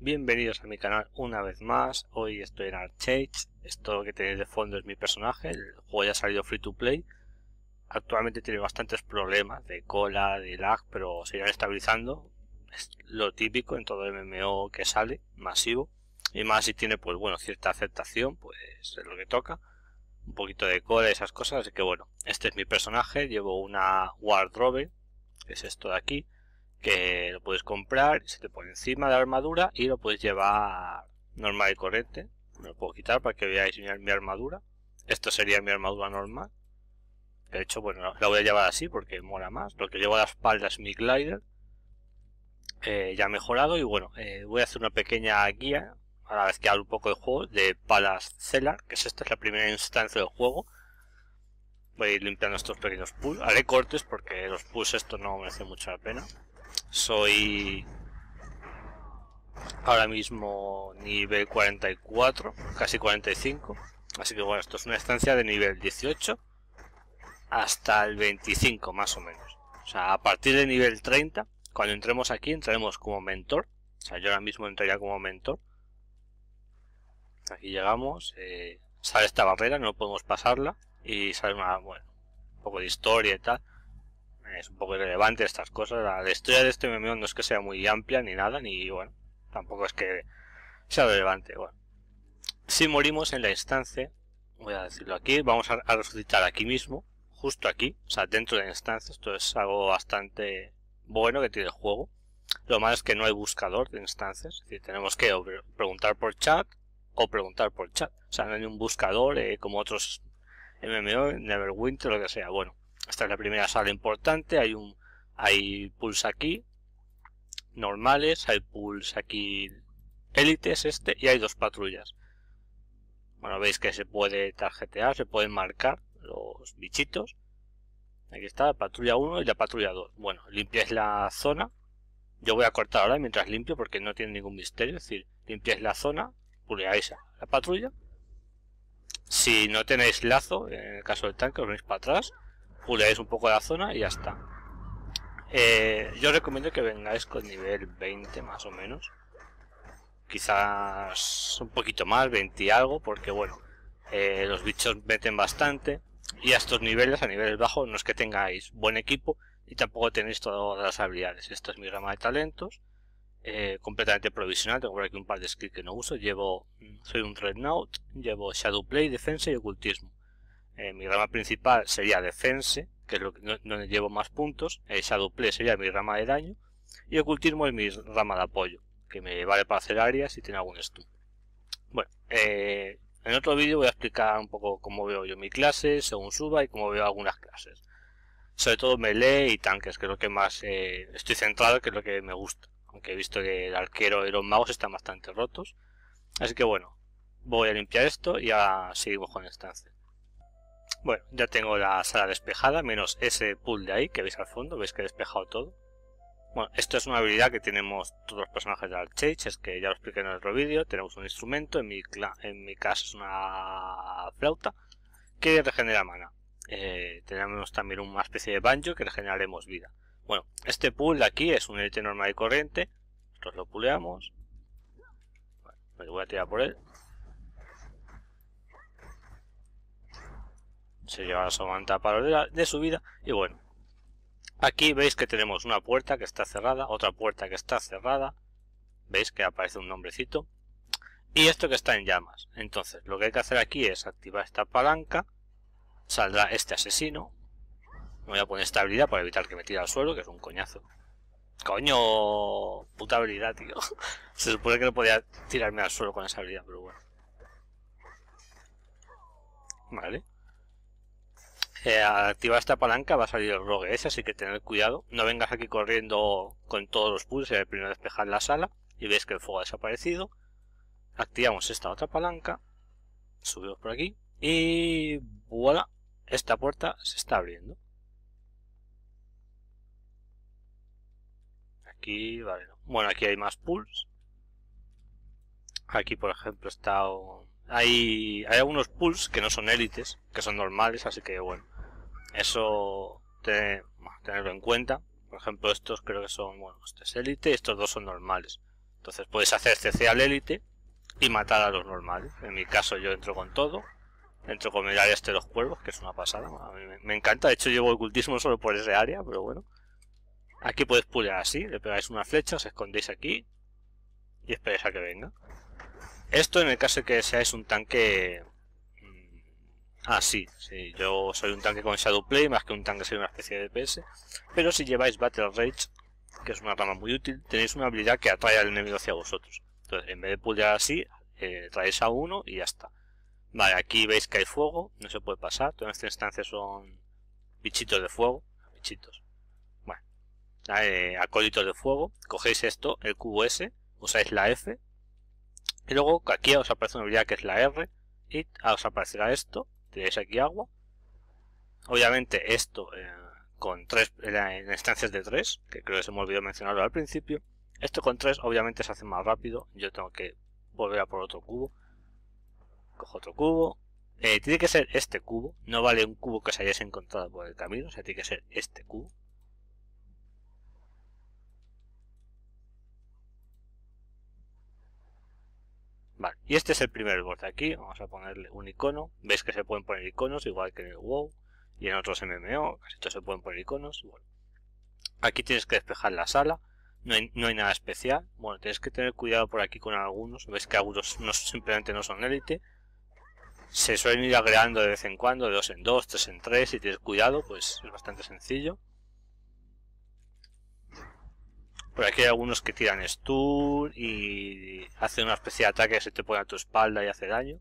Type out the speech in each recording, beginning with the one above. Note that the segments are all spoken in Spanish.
Bienvenidos a mi canal una vez más, hoy estoy en Archage, esto que tenéis de fondo es mi personaje, el juego ya ha salido free to play, actualmente tiene bastantes problemas de cola, de lag, pero se irán estabilizando, es lo típico en todo MMO que sale, masivo, y más si tiene pues bueno cierta aceptación, pues es lo que toca, un poquito de cola y esas cosas, así que bueno, este es mi personaje, llevo una wardrobe, que es esto de aquí, que lo puedes comprar, se te pone encima de la armadura y lo puedes llevar normal y corriente. Me lo puedo quitar para que veáis mi armadura. Esto sería mi armadura normal. De hecho, bueno, la voy a llevar así porque mola más. Lo que llevo a la espalda es mi glider. Eh, ya ya mejorado y bueno, eh, voy a hacer una pequeña guía a la vez que hablo un poco de juego de Palas Cela, que es esta, es la primera instancia del juego. Voy a ir limpiando estos pequeños pulls. Haré cortes porque los pulls esto no merece mucho la pena. Soy ahora mismo nivel 44, casi 45. Así que bueno, esto es una estancia de nivel 18 hasta el 25 más o menos. O sea, a partir del nivel 30, cuando entremos aquí, entraremos como mentor. O sea, yo ahora mismo entraría como mentor. Aquí llegamos, eh, sale esta barrera, no podemos pasarla. Y sale una, bueno, un poco de historia y tal es un poco relevante estas cosas. La, historia de este MMO no es que sea muy amplia ni nada, ni bueno, tampoco es que sea relevante. Bueno, si morimos en la instancia, voy a decirlo aquí, vamos a, resucitar aquí mismo, justo aquí, o sea, dentro de la instancia. Esto es algo bastante bueno que tiene el juego. Lo malo es que no hay buscador de instancias, es tenemos que preguntar por chat o preguntar por chat. O sea, no hay un buscador eh, como otros MMO, Neverwinter, lo que sea. Bueno, esta es la primera sala importante, hay un hay puls aquí normales, hay puls aquí élites este y hay dos patrullas. Bueno, veis que se puede tarjetear, se pueden marcar los bichitos. Aquí está la patrulla 1 y la patrulla 2. Bueno, limpiáis la zona. Yo voy a cortar ahora mientras limpio porque no tiene ningún misterio. Es decir, limpiáis la zona, puleáis la patrulla. Si no tenéis lazo, en el caso del tanque, os venís para atrás puleáis un poco la zona y ya está. Eh, yo recomiendo que vengáis con nivel 20 más o menos. Quizás un poquito más, 20 y algo, porque bueno, eh, los bichos meten bastante. Y a estos niveles, a niveles bajos, no es que tengáis buen equipo y tampoco tenéis todas las habilidades. esto es mi rama de talentos, eh, completamente provisional. Tengo por aquí un par de skills que no uso. Llevo, soy un rednaut llevo Shadow Play, Defensa y Ocultismo. Eh, mi rama principal sería Defense, que es lo que, donde llevo más puntos, eh, Shadowplay sería mi rama de daño, y Ocultismo es mi rama de apoyo, que me vale para hacer áreas si tiene algún stun. Bueno, eh, en otro vídeo voy a explicar un poco cómo veo yo mi clase, según suba y cómo veo algunas clases. Sobre todo melee y tanques, que es lo que más eh, estoy centrado, que es lo que me gusta. Aunque he visto que el arquero y los magos están bastante rotos. Así que bueno, voy a limpiar esto y ya seguimos con estancia. Bueno, ya tengo la sala despejada, menos ese pool de ahí que veis al fondo, veis que he despejado todo. Bueno, esto es una habilidad que tenemos todos los personajes de Archage, es que ya lo expliqué en otro vídeo, tenemos un instrumento, en mi, caso es una flauta, que regenera mana. Eh, tenemos también una especie de banjo que regeneraremos vida. Bueno, este pool de aquí es un elite normal y corriente, nosotros lo puleamos, me pues voy a tirar por él, se lleva la a su de, subida de su vida y bueno aquí veis que tenemos una puerta que está cerrada otra puerta que está cerrada veis que aparece un nombrecito y esto que está en llamas entonces lo que hay que hacer aquí es activar esta palanca saldrá este asesino me voy a poner esta habilidad para evitar que me tire al suelo que es un coñazo coño puta habilidad tío se supone que no podía tirarme al suelo con esa habilidad pero bueno vale al eh, activa esta palanca va a salir el rogue ese, así que tener cuidado. No vengas aquí corriendo con todos los el primero despejar la sala y ves que el fuego ha desaparecido. Activamos esta otra palanca, subimos por aquí y voilà, esta puerta se está abriendo. Aquí, vale, bueno, aquí hay más pulls. Aquí, por ejemplo, está un hay, hay algunos pulls que no son élites, que son normales, así que bueno, eso te, tenerlo en cuenta. Por ejemplo, estos creo que son, bueno, este es élite, estos dos son normales. Entonces puedes hacer CC al élite y matar a los normales. En mi caso yo entro con todo, entro con el área este los cuervos, que es una pasada, me, encanta. De hecho llevo ocultismo solo por ese área, pero bueno. Aquí puedes pulear así, le pegáis una flecha, os escondéis aquí y esperáis a que venga. Esto en el caso de que seáis un tanque... Mm, ah, sí, yo soy un tanque con Shadowplay, más que un tanque soy una especie de DPS. Pero si lleváis Battle Rage, que es una rama muy útil, tenéis una habilidad que atrae al enemigo hacia vosotros. Entonces, en vez de pulgar así, eh, traéis a uno y ya está. Vale, aquí veis que hay fuego, no se puede pasar. Todas estas instancias son bichitos de fuego. Bichitos. Bueno, eh, acólitos de fuego. Cogéis esto, el cubo S, usáis la F y luego aquí os aparece una habilidad que es la R. Y os aparecerá esto. Tenéis aquí agua. Obviamente esto eh, con tres en instancias de 3, que creo que se me olvidó mencionarlo al principio. Esto con 3 obviamente se hace más rápido. Yo tengo que volver a por otro cubo. Cojo otro cubo. Eh, tiene que ser este cubo. No vale un cubo que se hayáis encontrado por el camino. O sea, tiene que ser este cubo. Vale, y este es el primer borde. Aquí vamos a ponerle un icono. Veis que se pueden poner iconos, igual que en el WoW y en otros MMO. Casi todos se pueden poner iconos. aquí tienes que despejar la sala. No hay, nada especial. Bueno, tienes que tener cuidado por aquí con algunos. Veis que algunos no, simplemente no son élite. Se suelen ir agregando de vez en cuando, de dos en dos, tres en tres. Si tienes cuidado, pues es bastante sencillo. Por aquí hay algunos que tiran stun y hacen una especie de ataque que se te pone a tu espalda y hace daño.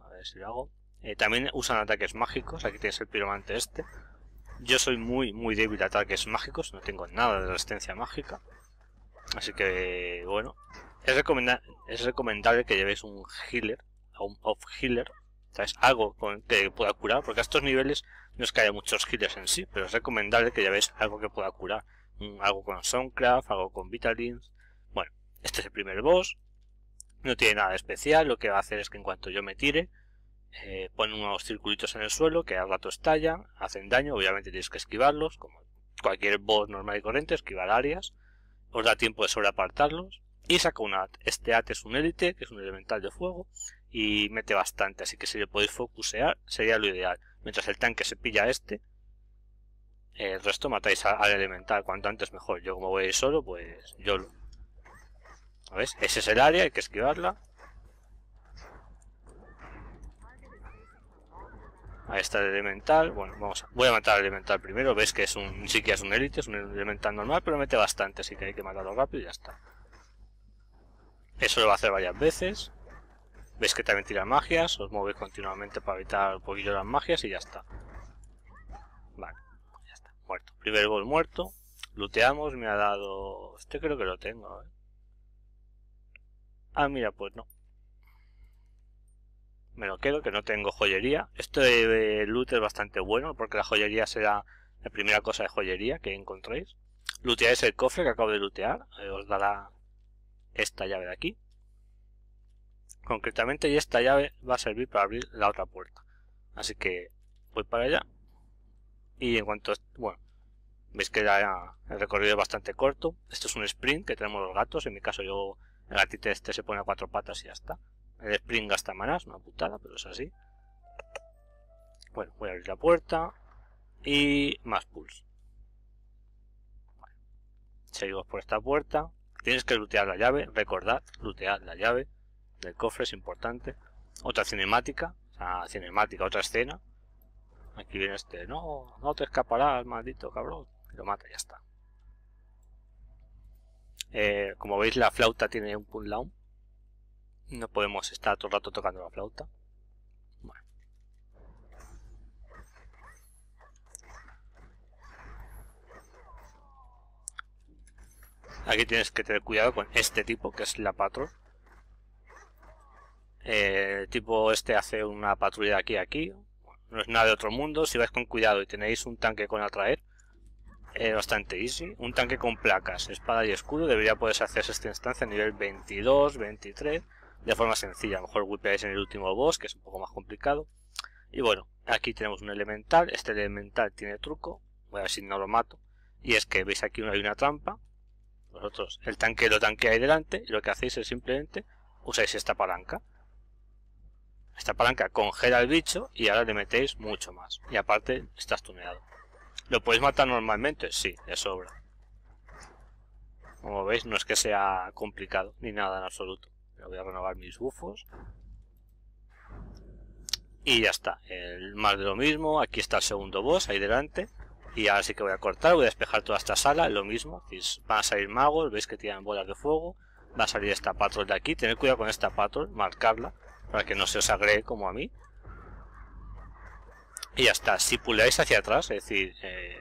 A ver si lo hago. Eh, también usan ataques mágicos. Aquí tienes el piromante este. Yo soy muy, muy débil a ataques mágicos. No tengo nada de resistencia mágica. Así que, bueno. Es, es recomendable que llevéis un healer o un off-healer. ¿Sabes? Algo que pueda curar. Porque a estos niveles no es que haya muchos healers en sí. Pero es recomendable que llevéis algo que pueda curar. Mm, algo con Soundcraft, hago con Vitalins. Bueno, este es el primer boss. No tiene nada especial, lo que va a hacer es que en cuanto yo me tire, eh, pone unos circulitos en el suelo que al rato estallan, hacen daño, obviamente tienes que esquivarlos, como cualquier boss normal y corriente, esquivar áreas, os da tiempo de sobreapartarlos, y saca un AT. Este AT es un élite, que es un elemental de fuego, y mete bastante, así que si le podéis focusear sería lo ideal. Mientras el tanque se pilla a este, el resto matáis al elemental, cuanto antes mejor. Yo como voy solo, pues yo lo... ¿Ves? Ese es el área, hay que esquivarla. Ahí está el elemental. Bueno, vamos a... voy a matar al elemental primero. Ves que es un sí que es un élite, es un elemental normal, pero mete bastante, así que hay que matarlo rápido y ya está. Eso lo va a hacer varias veces. Ves que también tira magias, os movéis continuamente para evitar un poquillo las magias y ya está muerto. Primer gol muerto. Looteamos, me ha dado... Este creo que lo tengo. ¿eh? Ah, mira, pues no. Me lo quedo, que no tengo joyería. Este loot es bastante bueno, porque la joyería será la primera cosa de joyería que encontréis. Looteáis el cofre que acabo de lootear. Eh, os dará esta llave de aquí. Concretamente, y esta llave va a servir para abrir la otra puerta. Así que voy para allá y en cuanto, bueno, veis que el recorrido es bastante corto. Esto es un sprint que tenemos los gatos. En mi caso, yo, el gatito este se pone a cuatro patas y ya está. El sprint gasta manas, una putada, pero es así. Bueno, voy a abrir la puerta y más pulse. seguimos por esta puerta. Tienes que lootear la llave, recordad, lootead la llave del cofre, es importante. Otra cinemática, o sea, cinemática, otra escena, Aquí viene este, no, no te escaparás, maldito cabrón. lo mata, ya está. Eh, como veis, la flauta tiene un pull down. No podemos estar todo el rato tocando la flauta. Aquí tienes que tener cuidado con este tipo, que es la patrol. Eh, el tipo este hace una patrulla de aquí a aquí, no es nada de otro mundo. Si vais con cuidado y tenéis un tanque con atraer, es eh, bastante easy. Un tanque con placas, espada y escudo, debería poder hacerse esta instancia a nivel 22, 23, de forma sencilla. A lo mejor golpeáis en el último boss, que es un poco más complicado. Y bueno, aquí tenemos un elemental. Este elemental tiene truco. Voy a ver si no lo mato. Y es que veis aquí hay una trampa. Vosotros el tanque lo ahí delante y lo que hacéis es simplemente usáis esta palanca. Esta palanca congela al bicho y ahora le metéis mucho más. Y aparte estás tuneado. ¿Lo podéis matar normalmente? Sí, de sobra. Como veis, no es que sea complicado, ni nada en absoluto. voy a renovar mis bufos. Y ya está. El, más de lo mismo. Aquí está el segundo boss, ahí delante. Y ahora sí que voy a cortar, voy a despejar toda esta sala, lo mismo. Van a salir magos, veis que tienen bolas de fuego. Va a salir esta patrol de aquí. tener cuidado con esta patrol, marcarla para que no se os agregue como a mí. Y ya está, si puleáis hacia atrás, es decir, eh,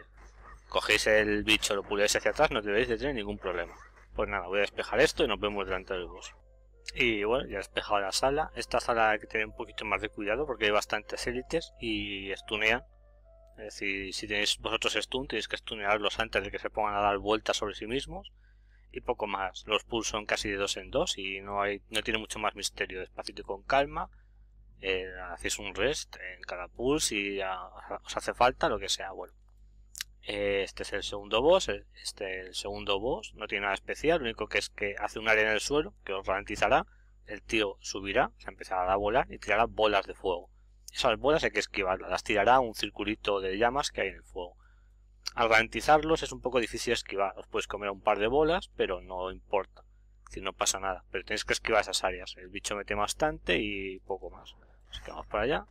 cogéis el bicho, lo puleáis hacia atrás, no deberéis de tener ningún problema. Pues nada, voy a despejar esto y nos vemos delante del vos Y bueno, ya he despejado la sala. Esta sala hay que tener un poquito más de cuidado porque hay bastantes élites y stunean. Es decir, si tenéis vosotros stun, tenéis que stunearlos antes de que se pongan a dar vueltas sobre sí mismos y poco más. Los pulls son casi de dos en dos y no, hay, no tiene mucho más misterio. Despacito y con calma. Eh, hacéis un rest en cada pull si os hace falta, lo que sea. Bueno, eh, este es el segundo boss. Este el segundo boss. No tiene nada especial. Lo único que es que hace un área en el suelo que os ralentizará. El tío subirá, se empezará a volar y tirará bolas de fuego. Esas bolas hay que esquivarlas. Las tirará un circulito de llamas que hay en el fuego al ralentizarlos es un poco difícil esquivar. Os puedes comer un par de bolas, pero no importa. si no pasa nada. Pero tenéis que esquivar esas áreas. El bicho mete bastante y poco más. Así que vamos para allá.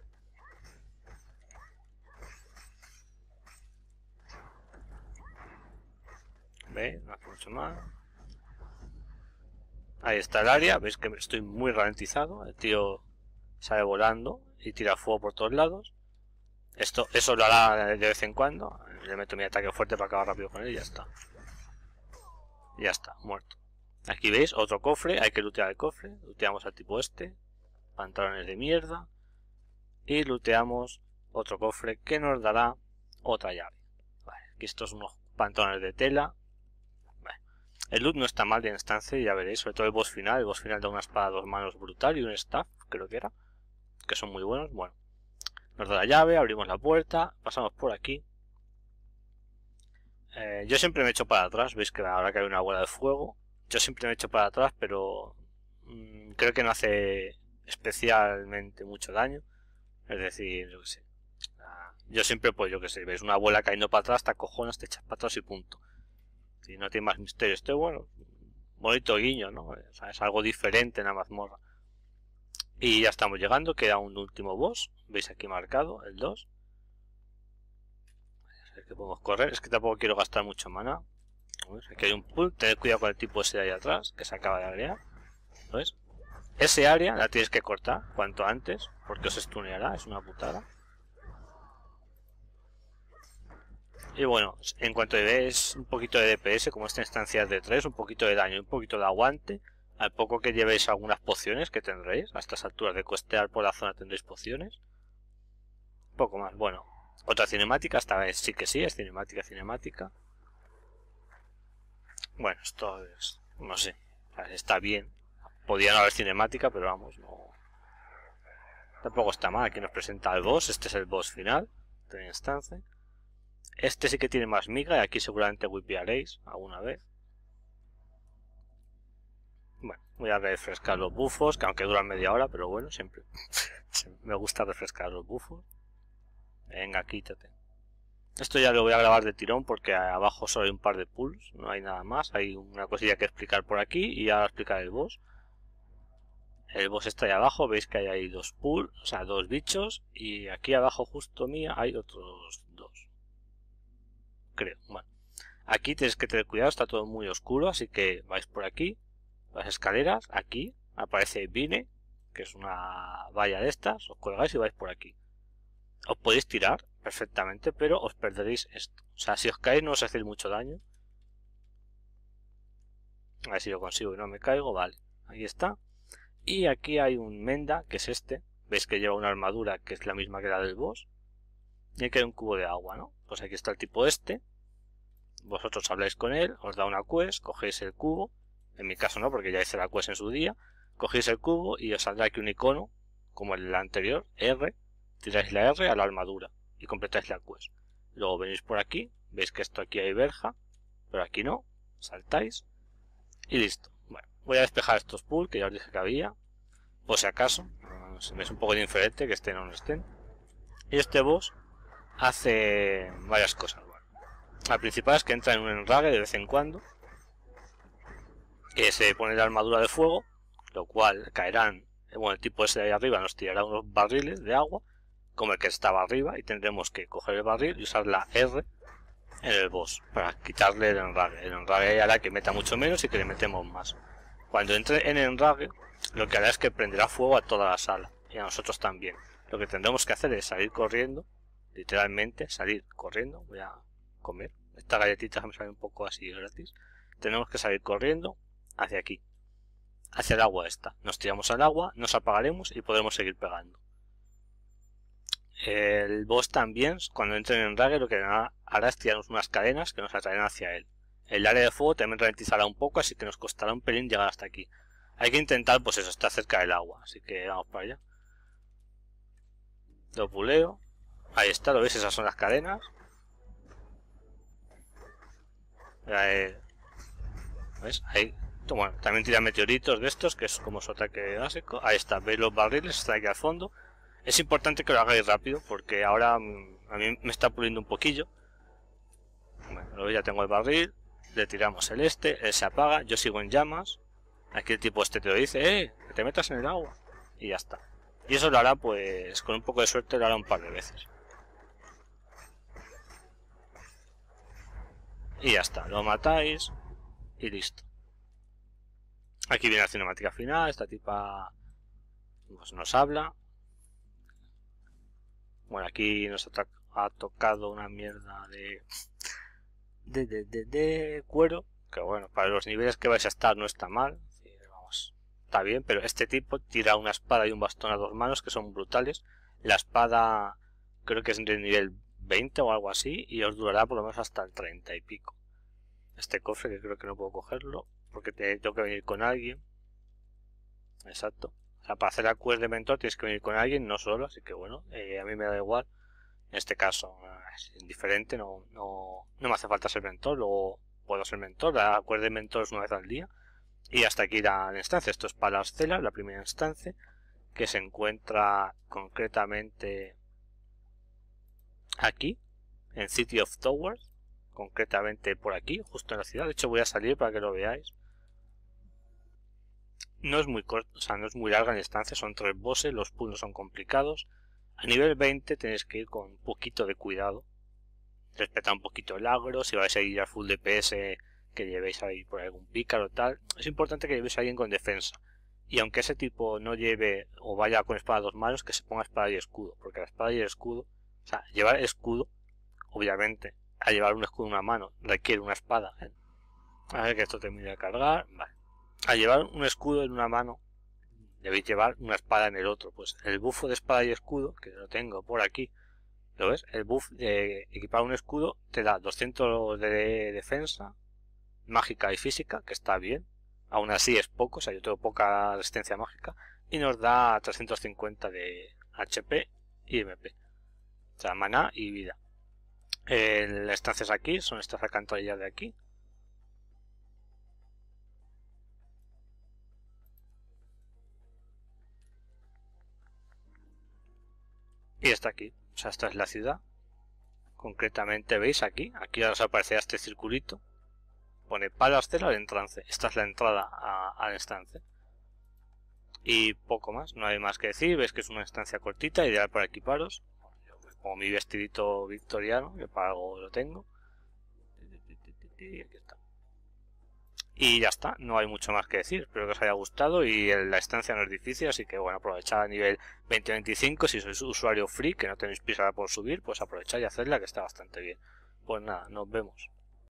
Ve, No mucho más. Ahí está el área. Veis que estoy muy ralentizado. El tío sale volando y tira fuego por todos lados. Esto, eso lo hará de vez en cuando. Le meto mi ataque fuerte para acabar rápido con él y ya está. Ya está, muerto. Aquí veis, otro cofre. Hay que lootear el cofre. Looteamos al tipo este. Pantalones de mierda. Y looteamos otro cofre que nos dará otra llave. Vale, aquí estos unos pantalones de tela. El loot no está mal de instancia, ya veréis. Sobre todo el boss final. El boss final da una espada a dos manos brutal y un staff, creo que era. Que son muy buenos. Bueno, nos da la llave, abrimos la puerta, pasamos por aquí. Eh, yo siempre me echo para atrás, veis que ahora que hay una bola de fuego, yo siempre me echo para atrás, pero mm, creo que no hace especialmente mucho daño. Es decir, yo sé. Yo siempre, pues yo que sé, veis una bola cayendo para atrás, te acojonas, te echas para atrás y punto. Si no tiene más misterio, estoy bueno, bonito guiño, ¿no? es algo diferente en la mazmorra. Y ya estamos llegando, queda un último boss, veis aquí marcado, el 2. que podemos correr, es que tampoco quiero gastar mucho mana. Aquí hay un pool, tened cuidado con el tipo ese de ahí atrás, que se acaba de agregar. Ese área la tienes que cortar cuanto antes, porque os estuneará, es una putada. Y bueno, en cuanto veis un poquito de DPS, como esta instancia es de 3, un poquito de daño un poquito de aguante, al poco que llevéis algunas pociones que tendréis, a estas alturas de costear por la zona tendréis pociones. Poco más, bueno. Otra cinemática, esta vez sí que sí, es cinemática, cinemática. Bueno, esto es, no sé, está bien. no haber cinemática, pero vamos, no. Tampoco está mal, aquí nos presenta el boss, este es el boss final, de instancia. Este sí que tiene más miga y aquí seguramente wipearéis alguna vez. Bueno, voy a refrescar los bufos, que aunque duran media hora, pero bueno, siempre me gusta refrescar los bufos. Venga, quítate. Esto ya lo voy a grabar de tirón porque abajo solo hay un par de pulls, no hay nada más. Hay una cosilla que explicar por aquí y ya explicaré el boss. El boss está ahí abajo, veis que hay ahí dos pulls, o sea, dos bichos. Y aquí abajo justo mía hay otros dos. Creo, bueno. Aquí tienes que tener cuidado, está todo muy oscuro, así que vais por aquí las escaleras, aquí aparece Vine, que es una valla de estas, os colgáis y vais por aquí. Os podéis tirar perfectamente, pero os perderéis esto. O sea, si os caéis no os hacéis mucho daño. A ver si lo consigo y no me caigo, vale. Ahí está. Y aquí hay un Menda, que es este. Veis que lleva una armadura que es la misma que la del boss. Y aquí hay un cubo de agua, ¿no? Pues aquí está el tipo este. Vosotros habláis con él, os da una quest, cogéis el cubo en mi caso no, porque ya hice la quest en su día. Cogéis el cubo y os saldrá aquí un icono, como el anterior, R. Tiráis la R a la armadura y completáis la quest. Luego venís por aquí, veis que esto aquí hay verja, pero aquí no. Saltáis y listo. Bueno, voy a despejar estos pools que ya os dije que había, por si acaso. Se me es un poco diferente que estén o no estén. Y este boss hace varias cosas. Bueno, la principal es que entra en un enrague de vez en cuando que se pone la armadura de fuego, lo cual caerán, bueno, el tipo ese de ahí arriba nos tirará unos barriles de agua, como el que estaba arriba, y tendremos que coger el barril y usar la R en el boss, para quitarle el enrague. El enrague hará que meta mucho menos y que le metemos más. Cuando entre en enrague, lo que hará es que prenderá fuego a toda la sala, y a nosotros también. Lo que tendremos que hacer es salir corriendo, literalmente salir corriendo, voy a comer. Estas galletitas me salen un poco así gratis. Tenemos que salir corriendo, hacia aquí, hacia el agua esta. Nos tiramos al agua, nos apagaremos y podremos seguir pegando. El boss también, cuando entren en rague, lo que hará es tirarnos unas cadenas que nos atraen hacia él. El área de fuego también ralentizará un poco, así que nos costará un pelín llegar hasta aquí. Hay que intentar, pues eso, está cerca del agua, así que vamos para allá. Lo puleo. Ahí está, lo veis, esas son las cadenas. Eh, ¿Ves? Ahí bueno, también tira meteoritos de estos, que es como su ataque básico. Ahí está, veis los barriles, está aquí al fondo. Es importante que lo hagáis rápido, porque ahora mm, a mí me está puliendo un poquillo. Bueno, ya tengo el barril. Le tiramos el este, él se apaga, yo sigo en llamas. Aquí el tipo este te lo dice, ¡eh! Que te metas en el agua. Y ya está. Y eso lo hará, pues, con un poco de suerte lo hará un par de veces. Y ya está, lo matáis y listo. Aquí viene la cinemática final, esta tipa pues, nos habla. Bueno, aquí nos ha, tocado una mierda de de, de, cuero, que bueno, para los niveles que vais a estar no está mal, está bien, pero este tipo tira una espada y un bastón a dos manos que son brutales. La espada creo que es de nivel 20 o algo así y os durará por lo menos hasta el 30 y pico. Este cofre que creo que no puedo cogerlo, porque te tengo que venir con alguien. Exacto. para hacer la quest de mentor tienes que venir con alguien, no solo, así que bueno, eh, a mí me da igual. En este caso ah, es indiferente, no, no, no me hace falta ser mentor, luego puedo ser mentor, la quest de mentor es una vez al día. Y hasta aquí la instancia, esto es para las la primera instancia, que se encuentra concretamente aquí, en City of Towers, concretamente por aquí, justo en la ciudad. De hecho voy a salir para que lo veáis. No es muy corto, o sea, no es muy larga en distancia, son tres bosses, los puntos son complicados. A nivel 20 tenéis que ir con un poquito de cuidado. Respeta un poquito el agro, si vais a ir a full DPS que llevéis ahí por algún pícaro tal. Es importante que llevéis a alguien con defensa. Y aunque ese tipo no lleve o vaya con espada a dos manos, que se ponga espada y escudo. Porque la espada y el escudo, o sea, llevar escudo, obviamente, a llevar un escudo en una mano requiere una espada. ¿eh? A ver que esto termine de cargar. Vale llevar un escudo en una mano, debéis llevar una espada en el otro. Pues el bufo de espada y escudo, que lo tengo por aquí, ¿lo ves? El buff de equipar un escudo te da 200 de defensa, mágica y física, que está bien. Aún así es poco, o sea, yo tengo poca resistencia mágica. Y nos da 350 de HP y MP. O sea, maná y vida. Eh, las estancias aquí son estas alcantarillas de aquí, Y está aquí. O sea, esta es la ciudad. Concretamente, ¿veis aquí? Aquí os aparece este circulito. Pone Palastela al entrance. Esta es la entrada a, la estancia. Y poco más, no hay más que decir. Veis que es una estancia cortita, ideal para equiparos. Yo mi vestidito victoriano, que pago lo tengo. Y aquí está. Y ya está, no hay mucho más que decir. Espero que os haya gustado y la estancia no es difícil, así que bueno, aprovechad a nivel 2025. Si sois usuario free, que no tenéis prisa por subir, pues aprovechad y hacedla, que está bastante bien. Pues nada, nos vemos.